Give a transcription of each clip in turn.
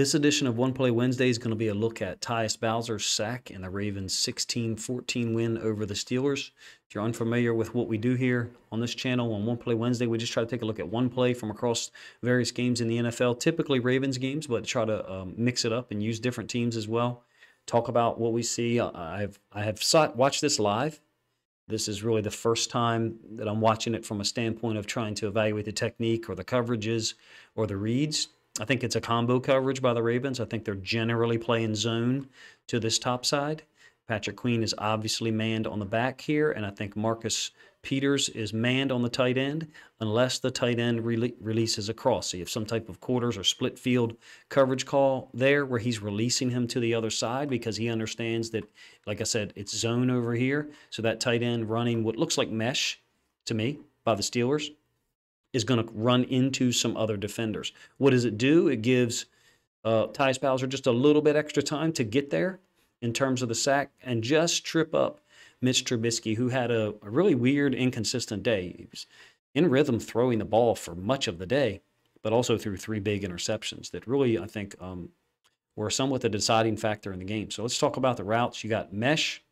This edition of One Play Wednesday is going to be a look at Tyus Bowser's sack and the Ravens' 16-14 win over the Steelers. If you're unfamiliar with what we do here on this channel on One Play Wednesday, we just try to take a look at one play from across various games in the NFL, typically Ravens games, but try to um, mix it up and use different teams as well. Talk about what we see. I've I have sought, watched this live. This is really the first time that I'm watching it from a standpoint of trying to evaluate the technique or the coverages or the reads I think it's a combo coverage by the Ravens. I think they're generally playing zone to this top side. Patrick Queen is obviously manned on the back here, and I think Marcus Peters is manned on the tight end unless the tight end releases a cross. See if some type of quarters or split field coverage call there where he's releasing him to the other side because he understands that, like I said, it's zone over here. So that tight end running what looks like mesh to me by the Steelers is going to run into some other defenders. What does it do? It gives uh, Tyus Bowser just a little bit extra time to get there in terms of the sack and just trip up Mitch Trubisky, who had a, a really weird, inconsistent day. He was in rhythm throwing the ball for much of the day, but also through three big interceptions that really, I think, um, were somewhat the deciding factor in the game. So let's talk about the routes. You got mesh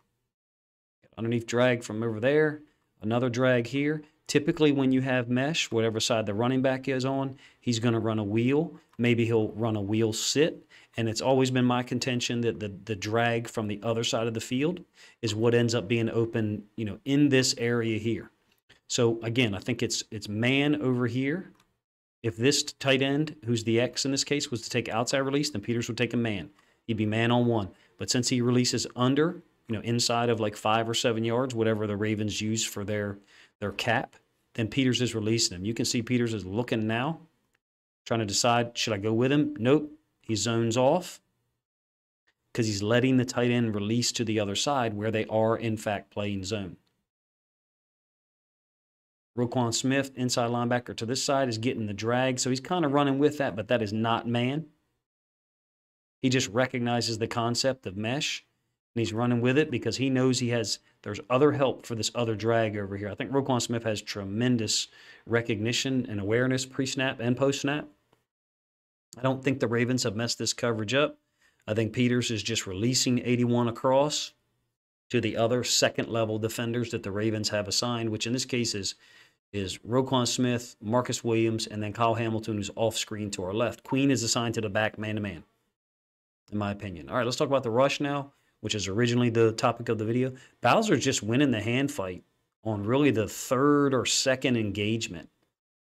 underneath drag from over there, another drag here. Typically, when you have mesh, whatever side the running back is on, he's going to run a wheel. Maybe he'll run a wheel sit. And it's always been my contention that the, the drag from the other side of the field is what ends up being open, you know, in this area here. So again, I think it's it's man over here. If this tight end, who's the X in this case, was to take outside release, then Peters would take a man. He'd be man on one. But since he releases under, you know, inside of like five or seven yards, whatever the Ravens use for their their cap, then Peters is releasing him. You can see Peters is looking now, trying to decide should I go with him? Nope. He zones off because he's letting the tight end release to the other side where they are in fact playing zone. Roquan Smith, inside linebacker to this side, is getting the drag. So he's kind of running with that, but that is not man. He just recognizes the concept of mesh and he's running with it because he knows he has there's other help for this other drag over here. I think Roquan Smith has tremendous recognition and awareness pre-snap and post-snap. I don't think the Ravens have messed this coverage up. I think Peters is just releasing 81 across to the other second level defenders that the Ravens have assigned, which in this case is is Roquan Smith, Marcus Williams, and then Kyle Hamilton, who's off screen to our left. Queen is assigned to the back man to man, in my opinion. All right, let's talk about the rush now which is originally the topic of the video, Bowser's just winning the hand fight on really the third or second engagement.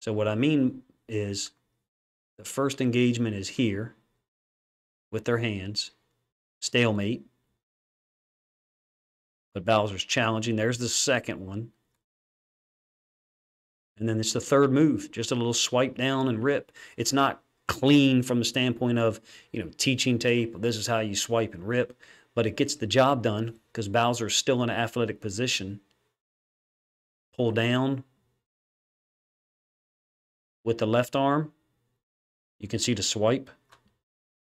So what I mean is the first engagement is here with their hands, stalemate. But Bowser's challenging. There's the second one. And then it's the third move, just a little swipe down and rip. It's not clean from the standpoint of, you know, teaching tape. This is how you swipe and rip but it gets the job done because Bowser is still in an athletic position. Pull down with the left arm. You can see the swipe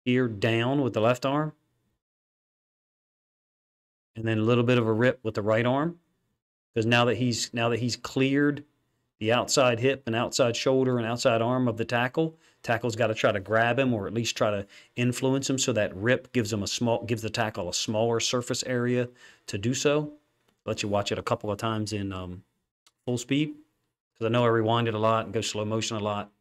here down with the left arm. And then a little bit of a rip with the right arm. Because now that he's now that he's cleared the outside hip and outside shoulder and outside arm of the tackle, Tackle's got to try to grab him or at least try to influence him so that rip gives him a small gives the tackle a smaller surface area to do so. Let you watch it a couple of times in um, full speed because I know I rewind it a lot and go slow motion a lot.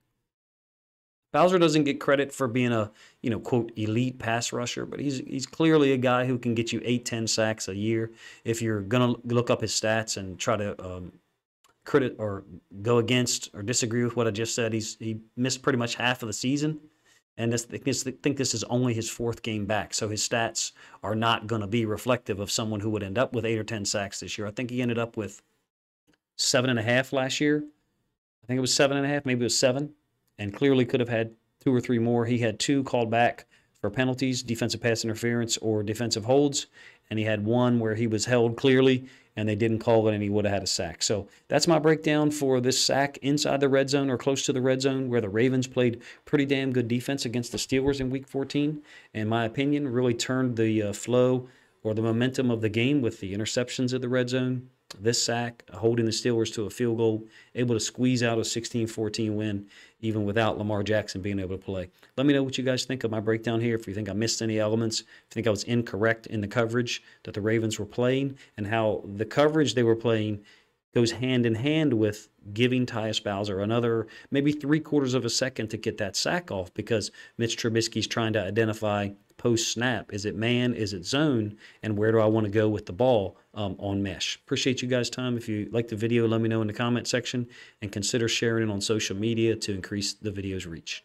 Bowser doesn't get credit for being a, you know, quote, elite pass rusher, but he's he's clearly a guy who can get you eight, ten sacks a year if you're going to look up his stats and try to um, credit or go against or disagree with what I just said. He's he missed pretty much half of the season, and this, I think this is only his fourth game back. So his stats are not going to be reflective of someone who would end up with eight or ten sacks this year. I think he ended up with seven and a half last year. I think it was seven and a half, maybe it was seven, and clearly could have had two or three more. He had two called back for penalties, defensive pass interference, or defensive holds, and he had one where he was held clearly and they didn't call it and he would have had a sack. So that's my breakdown for this sack inside the red zone or close to the red zone where the Ravens played pretty damn good defense against the Steelers in week 14. And my opinion really turned the uh, flow or the momentum of the game with the interceptions of the red zone this sack, holding the Steelers to a field goal, able to squeeze out a 16 14 win, even without Lamar Jackson being able to play. Let me know what you guys think of my breakdown here. If you think I missed any elements, if you think I was incorrect in the coverage that the Ravens were playing, and how the coverage they were playing goes hand in hand with giving Tyus Bowser another maybe three quarters of a second to get that sack off because Mitch Trubisky's trying to identify post snap is it man, is it zone, and where do I want to go with the ball um, on mesh. Appreciate you guys' time. If you like the video, let me know in the comment section and consider sharing it on social media to increase the video's reach.